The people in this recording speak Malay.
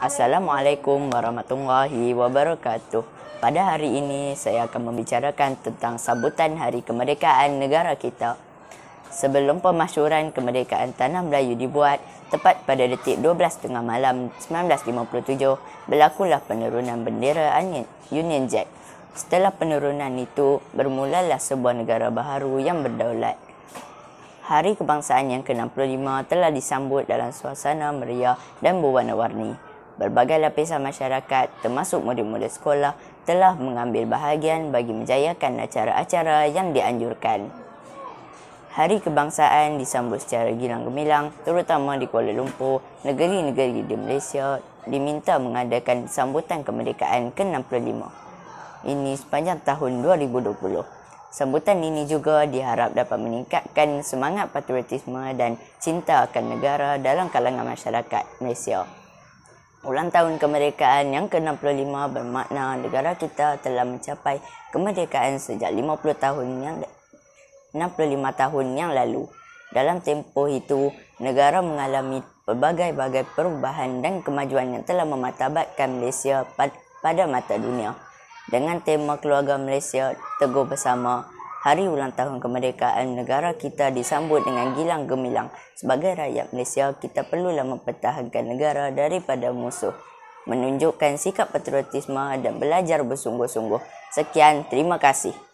Assalamualaikum warahmatullahi wabarakatuh. Pada hari ini saya akan membicarakan tentang sambutan Hari Kemerdekaan Negara kita. Sebelum pemasyuran kemerdekaan tanah Melayu dibuat, tepat pada detik 12.30 malam 1957, berlakulah penurunan bendera angin Union Jack. Setelah penurunan itu, bermulalah sebuah negara baharu yang berdaulat. Hari kebangsaan yang ke-65 telah disambut dalam suasana meriah dan berwarna-warni. Berbagai lapisan masyarakat termasuk murid-murid sekolah telah mengambil bahagian bagi menjayakan acara-acara yang dianjurkan. Hari Kebangsaan disambut secara gilang gemilang terutama di Kuala Lumpur, negeri-negeri di Malaysia diminta mengadakan sambutan kemerdekaan ke-65. Ini sepanjang tahun 2020. Sambutan ini juga diharap dapat meningkatkan semangat patriotisme dan cinta akan negara dalam kalangan masyarakat Malaysia. Ulang tahun kemerdekaan yang ke-65 bermakna negara kita telah mencapai kemerdekaan sejak 50 tahun yang 65 tahun yang lalu. Dalam tempoh itu, negara mengalami pelbagai-bagai perubahan dan kemajuan yang telah mematabatkan Malaysia pada mata dunia. Dengan tema keluarga Malaysia Teguh Bersama, hari ulang tahun kemerdekaan negara kita disambut dengan gilang gemilang. Sebagai rakyat Malaysia, kita perlulah mempertahankan negara daripada musuh. Menunjukkan sikap patriotisme dan belajar bersungguh-sungguh. Sekian, terima kasih.